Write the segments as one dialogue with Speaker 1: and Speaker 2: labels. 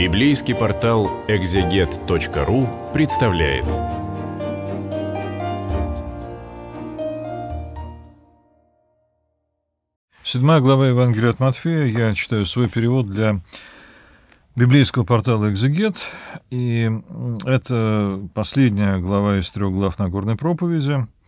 Speaker 1: Библейский портал экзегет.ру представляет. Седьмая глава Евангелия от Матфея. Я читаю свой перевод для библейского портала «Экзегет». И это последняя глава из трех глав Нагорной проповеди –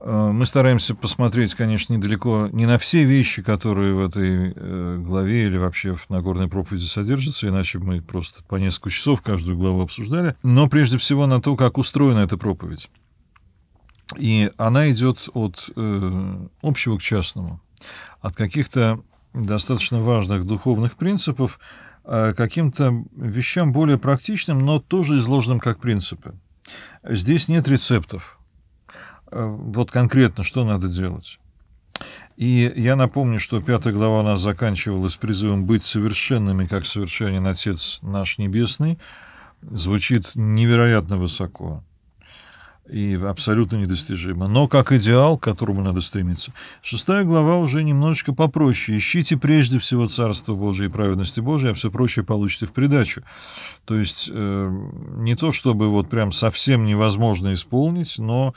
Speaker 1: Э, мы стараемся посмотреть, конечно, недалеко не на все вещи, которые в этой э, главе или вообще в Нагорной проповеди содержатся, иначе мы просто по несколько часов каждую главу обсуждали, но прежде всего на то, как устроена эта проповедь. И она идет от э, общего к частному, от каких-то достаточно важных духовных принципов к э, каким-то вещам более практичным, но тоже изложенным как принципы. Здесь нет рецептов – Э, вот конкретно что надо делать. И я напомню, что пятая глава у нас заканчивалась призывом быть совершенными, как совершенен Отец наш Небесный. Звучит невероятно высоко и абсолютно недостижимо. Но как идеал, к которому надо стремиться. Шестая глава уже немножечко попроще. Ищите прежде всего Царство Божие и праведности Божией, а все прочее получите в придачу. То есть э, не то, чтобы вот прям совсем невозможно исполнить, но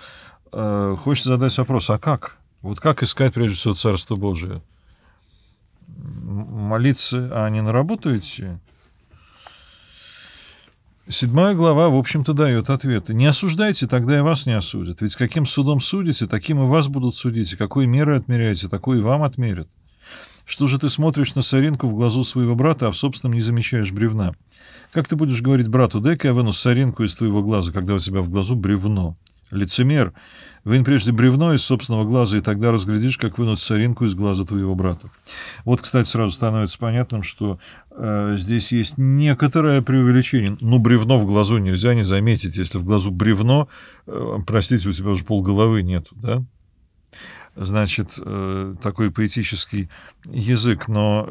Speaker 1: э, хочется задать вопрос, а как? Вот как искать, прежде всего, Царство Божие? Молиться, а не на работу идти? Седьмая глава, в общем-то, дает ответы. «Не осуждайте, тогда и вас не осудят. Ведь каким судом судите, таким и вас будут судить. И какой меры отмеряете, такой и вам отмерят. Что же ты смотришь на соринку в глазу своего брата, а в собственном не замечаешь бревна? Как ты будешь говорить брату, дай-ка я выну соринку из твоего глаза, когда у тебя в глазу бревно? Лицемер. Вынь прежде бревно из собственного глаза, и тогда разглядишь, как вынуть соринку из глаза твоего брата. Вот, кстати, сразу становится понятным, что э, здесь есть некоторое преувеличение. Ну, бревно в глазу нельзя не заметить. Если в глазу бревно, э, простите, у тебя уже полголовы нет, да? Значит, э, такой поэтический язык, но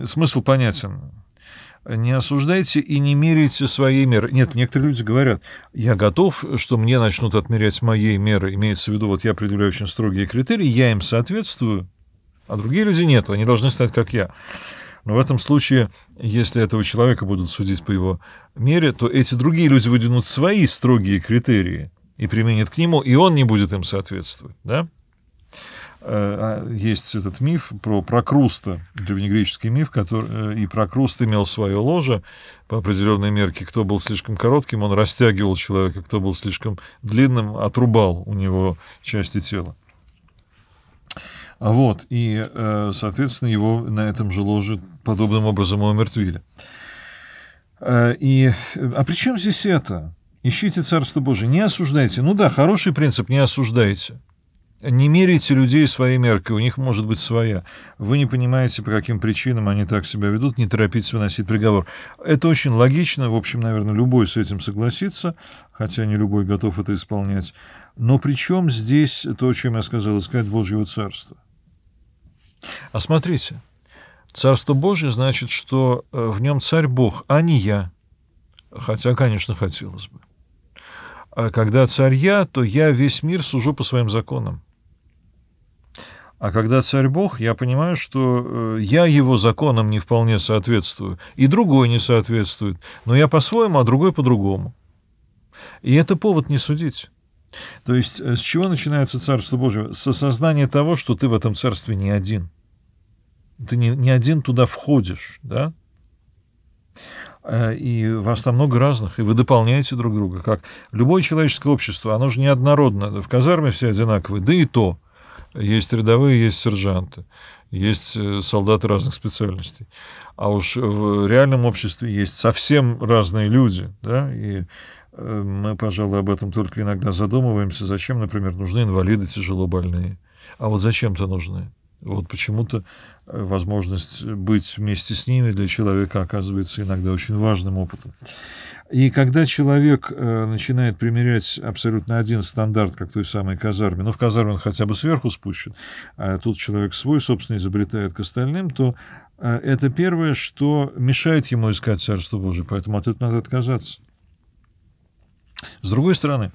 Speaker 1: э, смысл понятен не осуждайте и не меряйте свои меры. Нет, некоторые люди говорят, я готов, что мне начнут отмерять мои меры. Имеется в виду, вот я определяю очень строгие критерии, я им соответствую, а другие люди нет, они должны стать как я. Но в этом случае, если этого человека будут судить по его мере, то эти другие люди выдвинут свои строгие критерии и применят к нему, и он не будет им соответствовать. Да? Э, а есть этот миф про Прокруста, древнегреческий миф, который, э, и Прокруст имел свое ложе по определенной мерке. Кто был слишком коротким, он растягивал человека, кто был слишком длинным, отрубал у него части тела. А вот, и, э, соответственно, его на этом же ложе подобным образом умертвили. И, а при чем здесь это? Ищите Царство Божие, не осуждайте. Ну да, хороший принцип, не осуждайте. Не меряйте людей своей меркой, у них может быть своя. Вы не понимаете, по каким причинам они так себя ведут, не торопитесь выносить приговор. Это очень логично, в общем, наверное, любой с этим согласится, хотя не любой готов это исполнять. Но при чем здесь то, о чем я сказал, искать Божьего Царства? А смотрите, Царство Божье значит, что э, в нем Царь Бог, а не я. Хотя, конечно, хотелось бы. А когда царь я, то я весь мир сужу по своим законам. А когда царь Бог, я понимаю, что э, я его законам не вполне соответствую, и другой не соответствует, но я по-своему, а другой по-другому. И это повод не судить. То есть э, с чего начинается Царство Божье? С осознания того, что ты в этом царстве не один. Ты не, не один туда входишь, да? Э, и вас там много разных, и вы дополняете друг друга, как любое человеческое общество, оно же неоднородно, в казарме все одинаковые, да и то – есть рядовые, есть сержанты, есть э, солдаты разных специальностей. А уж в реальном обществе есть совсем разные люди, да, и э, мы, пожалуй, об этом только иногда задумываемся. Зачем, например, нужны инвалиды тяжело больные? А вот зачем-то нужны? Вот почему-то э, возможность быть вместе с ними для человека оказывается иногда очень важным опытом. И когда человек э, начинает примерять абсолютно один стандарт, как той самой казарме, ну, в казарме он хотя бы сверху спущен, а тут человек свой, собственно, изобретает к остальным, то э, это первое, что мешает ему искать Царство Божие, поэтому от этого надо отказаться. С другой стороны,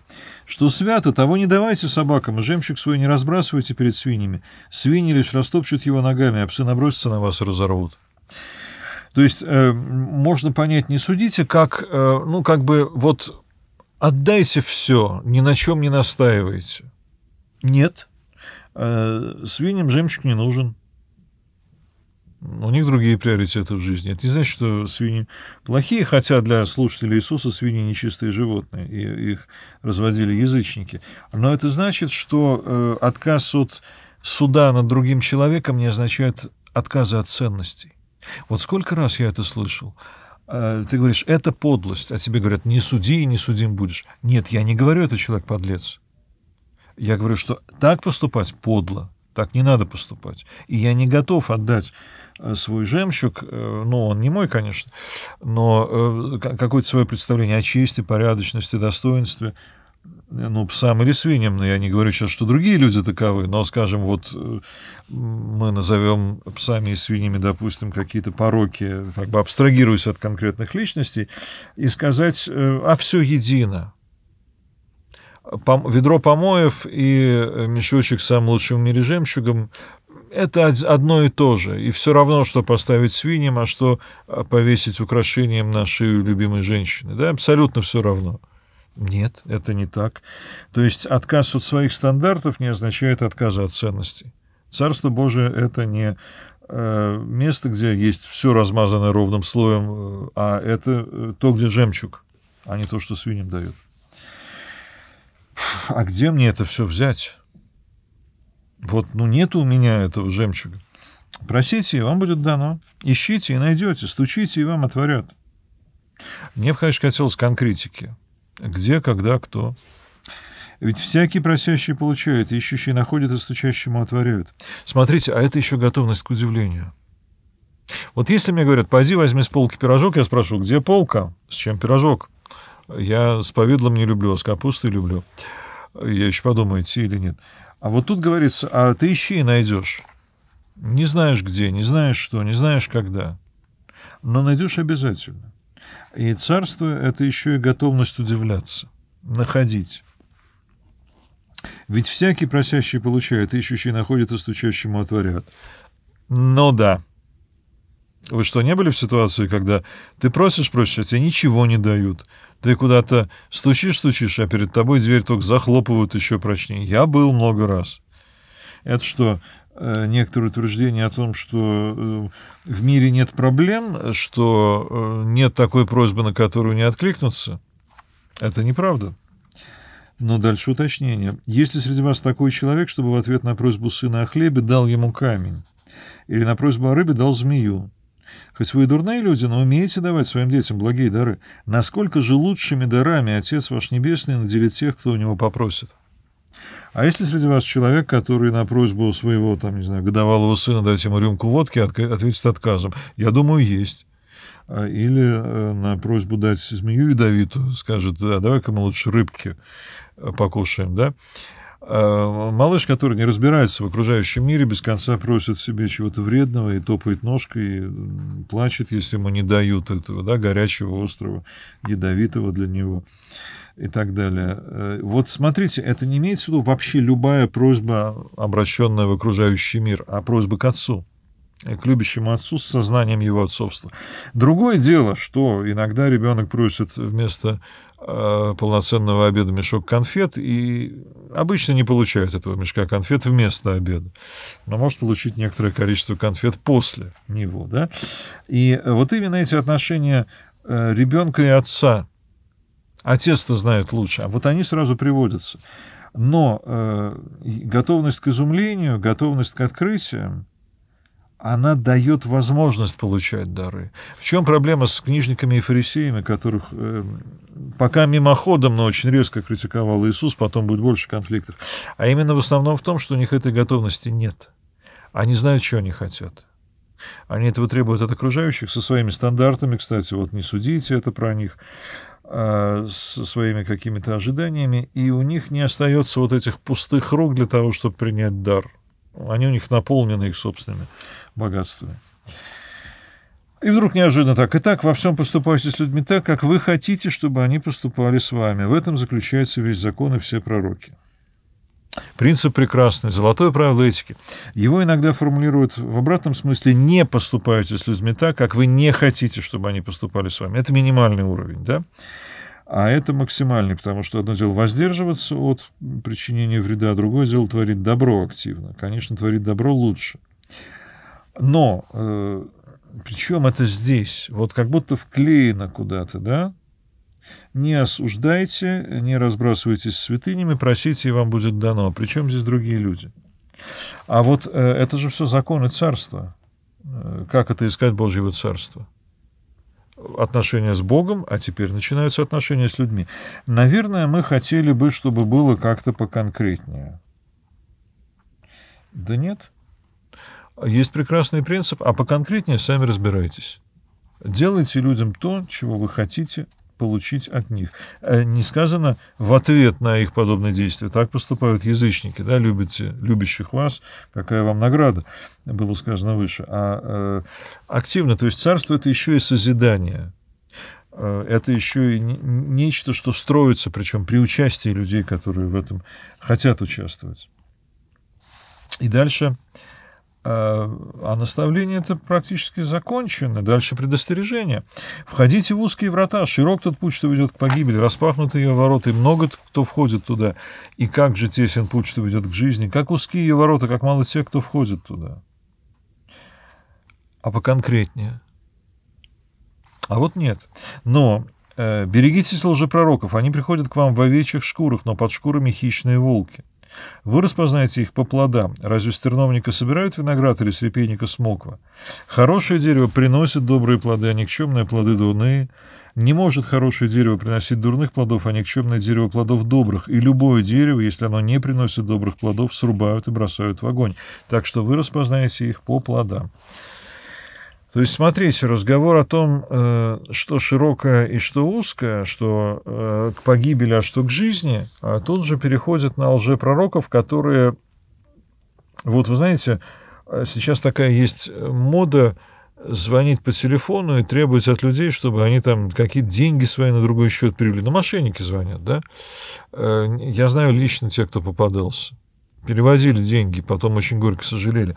Speaker 1: что свято, того не давайте собакам, жемчуг свой не разбрасывайте перед свиньями. Свиньи лишь растопчут его ногами, а псы набросятся на вас и разорвут. То есть э, можно понять, не судите, как, э, ну, как бы вот отдайте все, ни на чем не настаивайте. Нет, э, свиньям жемчуг не нужен. У них другие приоритеты в жизни. Это не значит, что свиньи плохие, хотя для слушателей Иисуса свиньи нечистые животные, и их разводили язычники. Но это значит, что э, отказ от суда над другим человеком не означает отказа от ценностей. Вот сколько раз я это слышал. Э, ты говоришь, это подлость, а тебе говорят, не суди и не судим будешь. Нет, я не говорю, это человек подлец. Я говорю, что так поступать подло, так не надо поступать. И я не готов отдать Э, свой жемчуг, э, ну, он не мой, конечно, но э, какое-то свое представление о чести, порядочности, достоинстве, ну, псам или свиньям, я не говорю сейчас, что другие люди таковы, но, скажем, вот мы назовем псами и свиньями, допустим, какие-то пороки, как бы абстрагируясь от конкретных личностей, и сказать, а все едино, ведро помоев и мешочек с самым лучшим в мире жемчугом это одно и то же, и все равно, что поставить свиньям, а что а, повесить украшением на шею любимой женщины. Да, абсолютно все равно. Нет, это не так. То есть отказ от своих стандартов не означает отказа от ценностей. Царство Божие — это не э, место, где есть все размазано ровным слоем, э, а это э, то, где жемчуг, а не то, что свиньям дают. А где мне это все взять? Вот, ну, нет у меня этого жемчуга. Просите, и вам будет дано. Ищите и найдете, стучите, и вам отворят. Мне бы, конечно, хотелось конкретики. Где, когда, кто. Ведь всякий просящий получает, ищущий находит, и стучащему отворяют. Смотрите, а это еще готовность к удивлению. Вот если мне говорят, пойди возьми с полки пирожок, я спрошу, где полка, с чем пирожок? Я с повидлом не люблю, а с капустой люблю. Я еще подумаю, идти или нет. А вот тут говорится, а ты ищи и найдешь. Не знаешь где, не знаешь что, не знаешь когда. Но найдешь обязательно. И царство — это еще и готовность удивляться, находить. Ведь всякий просящий получает, ищущий находит, и стучащему отворят. Но да. Вы что, не были в ситуации, когда ты просишь, просишь, а тебе ничего не дают? Ты куда-то стучишь-стучишь, а перед тобой дверь только захлопывают еще прочнее. Я был много раз. Это что, э, некоторые утверждения о том, что э, в мире нет проблем, что э, нет такой просьбы, на которую не откликнуться, это неправда. Но дальше уточнение. Если среди вас такой человек, чтобы в ответ на просьбу сына о хлебе дал ему камень, или на просьбу о рыбе дал змею, Хоть вы и дурные люди, но умеете давать своим детям благие дары. Насколько же лучшими дарами Отец ваш Небесный наделит тех, кто у него попросит? А если среди вас человек, который на просьбу своего, там, не знаю, годовалого сына дать ему рюмку водки, ответит отказом? Я думаю, есть. А, или э, на просьбу дать змею ядовитую скажет, а давай-ка мы лучше рыбки э, покушаем, да? А, малыш, который не разбирается в окружающем мире, без конца просит себе чего-то вредного и топает ножкой, и плачет, если ему не дают этого, да, горячего, острого, ядовитого для него и так далее. Э, вот смотрите, это не имеется в виду вообще любая просьба, обращенная в окружающий мир, а просьба к отцу э, к любящему отцу с сознанием его отцовства. Другое дело, что иногда ребенок просит вместо Э, полноценного обеда мешок конфет, и обычно не получают этого мешка конфет вместо обеда, но может получить некоторое количество конфет после него. Да? И вот именно эти отношения э, ребенка и отца, отец-то а знает лучше, а вот они сразу приводятся. Но э, готовность к изумлению, готовность к открытиям, она дает возможность получать дары. В чем проблема с книжниками и фарисеями, которых э, пока мимоходом, но очень резко критиковал Иисус, потом будет больше конфликтов. А именно в основном в том, что у них этой готовности нет. Они знают, чего они хотят. Они этого требуют от окружающих со своими стандартами, кстати, вот не судите это про них, э, со своими какими-то ожиданиями, и у них не остается вот этих пустых рук для того, чтобы принять дар. Они у них наполнены их собственными богатствами. И вдруг неожиданно так. Итак, во всем поступайте с людьми так, как вы хотите, чтобы они поступали с вами. В этом заключается весь закон и все пророки. Принцип прекрасный, золотое правило этики. Его иногда формулируют в обратном смысле «не поступайте с людьми так, как вы не хотите, чтобы они поступали с вами». Это минимальный уровень, да? А это максимально, потому что одно дело воздерживаться от причинения вреда, а другое дело творить добро активно. Конечно, творить добро лучше. Но э, причем это здесь, вот как будто вклеено куда-то, да? Не осуждайте, не разбрасывайтесь святынями, просите, и вам будет дано. Причем здесь другие люди? А вот э, это же все законы царства. Э, как это искать Божьего царства? отношения с Богом, а теперь начинаются отношения с людьми. Наверное, мы хотели бы, чтобы было как-то поконкретнее. Да нет. Есть прекрасный принцип, а поконкретнее сами разбирайтесь. Делайте людям то, чего вы хотите, получить от них. Э, не сказано в ответ на их подобные действия. Так поступают язычники, да, любите любящих вас, какая вам награда, было сказано выше. А э, активно, то есть царство это еще и созидание. Э, это еще и нечто, что строится, причем при участии людей, которые в этом хотят участвовать. И дальше а, а наставление это практически закончено. Дальше предостережение. Входите в узкие врата, широк тот путь, что ведет к погибели, распахнуты ее ворота, и много кто входит туда. И как же тесен путь, что ведет к жизни, как узкие ее ворота, как мало тех, кто входит туда. А поконкретнее. А вот нет. Но э, берегитесь лжепророков, они приходят к вам в овечьих шкурах, но под шкурами хищные волки. Вы распознаете их по плодам. Разве с терновника собирают виноград или с репейника смоква? Хорошее дерево приносит добрые плоды, а никчемные плоды дурные. Не может хорошее дерево приносить дурных плодов, а никчемное дерево плодов добрых. И любое дерево, если оно не приносит добрых плодов, срубают и бросают в огонь. Так что вы распознаете их по плодам. То есть, смотрите, разговор о том, э, что широкое и что узкое, что э, к погибели, а что к жизни, а тут же переходит на лжепророков, которые... Вот, вы знаете, э, сейчас такая есть мода звонить по телефону и требовать от людей, чтобы они там какие-то деньги свои на другой счет привели. Ну, мошенники звонят, да? Я знаю лично тех, кто попадался перевозили деньги, потом очень горько сожалели.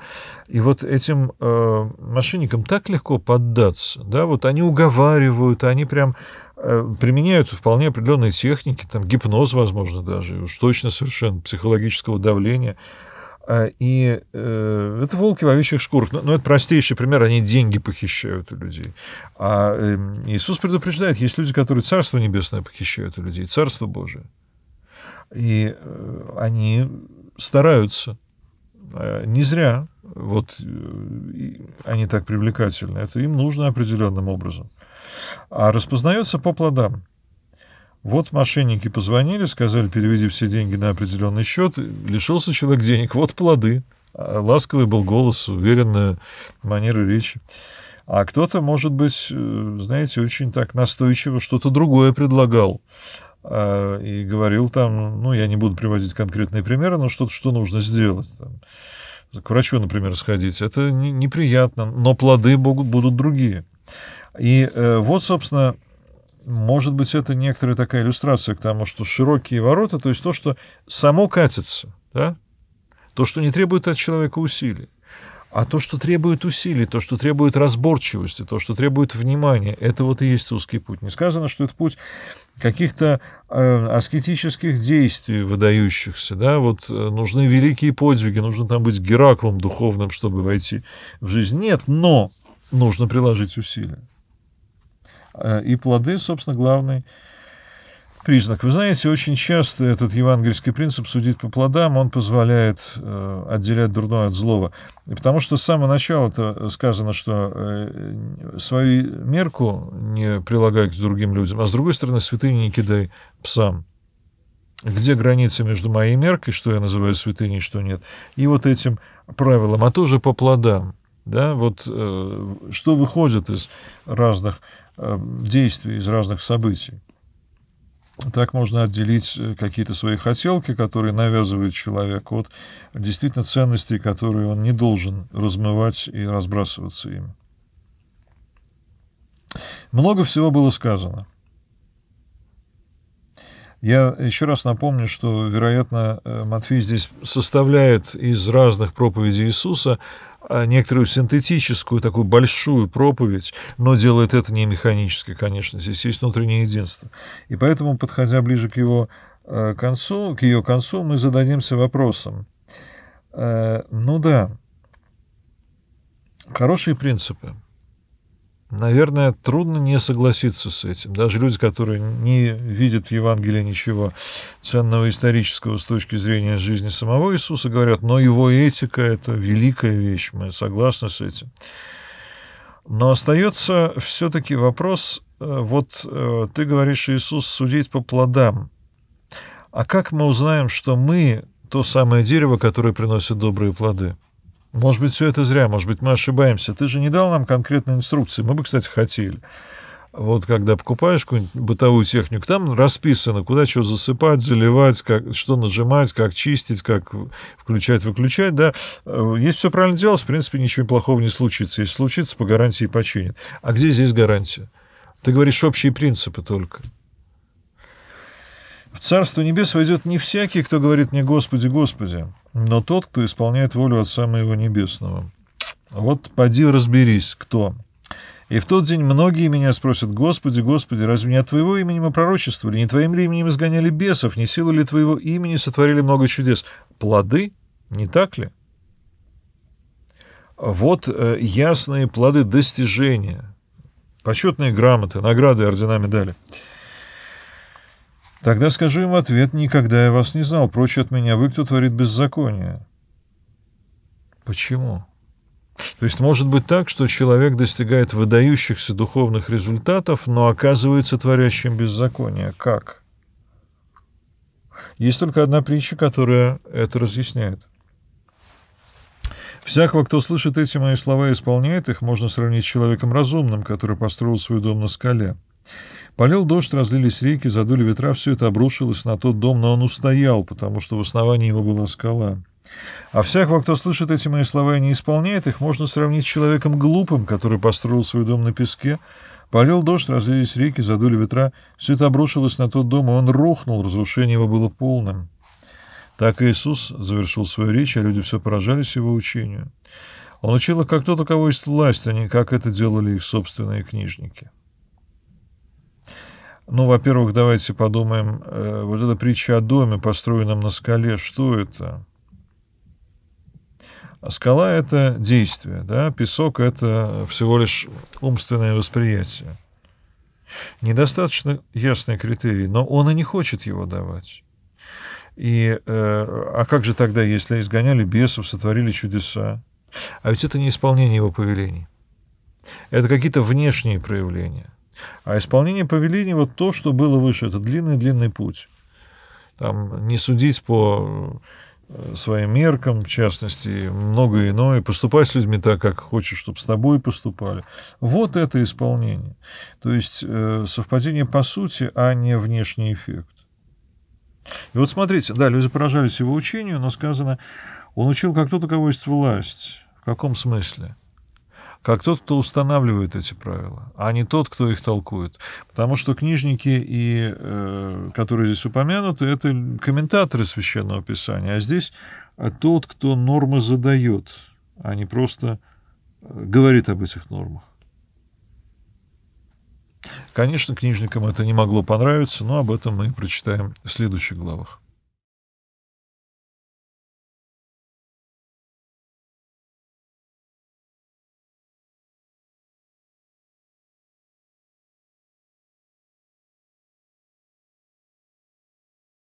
Speaker 1: И вот этим э, мошенникам так легко поддаться, да, вот они уговаривают, они прям э, применяют вполне определенные техники, там гипноз, возможно, даже, уж точно совершенно, психологического давления. А, и э, это волки в овечьих шкурах. Но, ну, но ну, это простейший пример. Они деньги похищают у людей. А э, Иисус предупреждает, есть люди, которые Царство Небесное похищают у людей, Царство Божие. И э, они стараются. А, не зря вот э, они так привлекательны. Это им нужно определенным образом. А распознается по плодам. Вот мошенники позвонили, сказали, переведи все деньги на определенный счет. Лишился человек денег. Вот плоды. А, ласковый был голос, уверенная манера речи. А кто-то, может быть, э, знаете, очень так настойчиво что-то другое предлагал. А, и говорил там, ну, я не буду приводить конкретные примеры, но что-то, что нужно сделать. Там, к врачу, например, сходить. Это не, неприятно, но плоды могут, будут другие. И э, вот, собственно, может быть, это некоторая такая иллюстрация к тому, что широкие ворота, то есть то, что само катится, да? то, что не требует от человека усилий. А то, что требует усилий, то, что требует разборчивости, то, что требует внимания, это вот и есть узкий путь. Не сказано, что это путь каких-то э, аскетических действий выдающихся, да, вот э, нужны великие подвиги, нужно там быть Гераклом духовным, чтобы войти в жизнь. Нет, но нужно приложить усилия. Э, и плоды, собственно, главный признак. Вы знаете, очень часто этот евангельский принцип судить по плодам, он позволяет э, отделять дурное от злого. И потому что с самого начала-то сказано, что э, свою мерку не прилагай к другим людям, а с другой стороны, святыни не кидай псам. Где граница между моей меркой, что я называю святыней, что нет, и вот этим правилом, а тоже по плодам. Да, вот э, что выходит из разных э, действий, из разных событий. Так можно отделить э, какие-то свои хотелки, которые навязывает человек, от действительно ценностей, которые он не должен размывать и разбрасываться им. Много всего было сказано. Я еще раз напомню, что, вероятно, э, Матфей здесь составляет из разных проповедей Иисуса а, некоторую синтетическую, такую большую проповедь, но делает это не механически, конечно, здесь есть внутреннее единство. И поэтому, подходя ближе к его э, концу, к ее концу, мы зададимся вопросом. Э, ну да, хорошие принципы – Наверное, трудно не согласиться с этим. Даже люди, которые не видят в Евангелии ничего ценного исторического с точки зрения жизни самого Иисуса, говорят, но его этика – это великая вещь, мы согласны с этим. Но остается все-таки вопрос, э, вот э, ты говоришь, Иисус судить по плодам. А как мы узнаем, что мы то самое дерево, которое приносит добрые плоды? Может быть, все это зря, может быть, мы ошибаемся. Ты же не дал нам конкретной инструкции. Мы бы, кстати, хотели. Вот когда покупаешь какую-нибудь бытовую технику, там расписано, куда что засыпать, заливать, как, что нажимать, как чистить, как включать, выключать, да. Э, если все правильно делать, в принципе, ничего плохого не случится. Если случится, по гарантии починят. А где здесь гарантия? Ты говоришь общие принципы только. В Царство Небес войдет не всякий, кто говорит мне «Господи, Господи», но тот, кто исполняет волю Отца Моего Небесного. Вот поди разберись, кто. И в тот день многие меня спросят, «Господи, Господи, разве не от Твоего имени мы пророчествовали, не Твоим ли именем изгоняли бесов, не силы ли Твоего имени сотворили много чудес? Плоды, не так ли?» Вот э, ясные плоды достижения, почетные грамоты, награды, ордена, медали – Тогда скажу им ответ, никогда я вас не знал, прочь от меня, вы кто творит беззаконие. Почему? То есть может быть так, что человек достигает выдающихся духовных результатов, но оказывается творящим беззаконие. Как? Есть только одна притча, которая это разъясняет. Всякого, кто слышит эти мои слова и исполняет их, можно сравнить с человеком разумным, который построил свой дом на скале. Полил дождь, разлились реки, задули ветра, все это обрушилось на тот дом, но он устоял, потому что в основании его была скала. А всякого, кто слышит эти мои слова и не исполняет их, можно сравнить с человеком глупым, который построил свой дом на песке. Полил дождь, разлились реки, задули ветра, все это обрушилось на тот дом, и он рухнул, разрушение его было полным. Так Иисус завершил свою речь, а люди все поражались его учению. Он учил их как тот, у кого есть власть, а не как это делали их собственные книжники. Ну, во-первых, давайте подумаем, э, вот эта притча о доме, построенном на скале, что это? А скала — это действие, да? песок — это всего лишь умственное восприятие. Недостаточно ясный критерий, но он и не хочет его давать. И, э, а как же тогда, если изгоняли бесов, сотворили чудеса? А ведь это не исполнение его повелений. Это какие-то внешние проявления. А исполнение повелений вот то, что было выше, это длинный-длинный путь. Там не судить по э, своим меркам, в частности, многое иное, поступать с людьми так, как хочешь, чтобы с тобой поступали. Вот это исполнение. То есть э, совпадение по сути, а не внешний эффект. И вот смотрите, да, люди поражались его учению, но сказано, он учил как тот, у кого есть власть. В каком смысле? как тот, кто устанавливает эти правила, а не тот, кто их толкует. Потому что книжники, и, э, которые здесь упомянуты, это комментаторы священного писания, а здесь э, тот, кто нормы задает, а не просто э, говорит об этих нормах. Конечно, книжникам это не могло понравиться, но об этом мы прочитаем в следующих главах.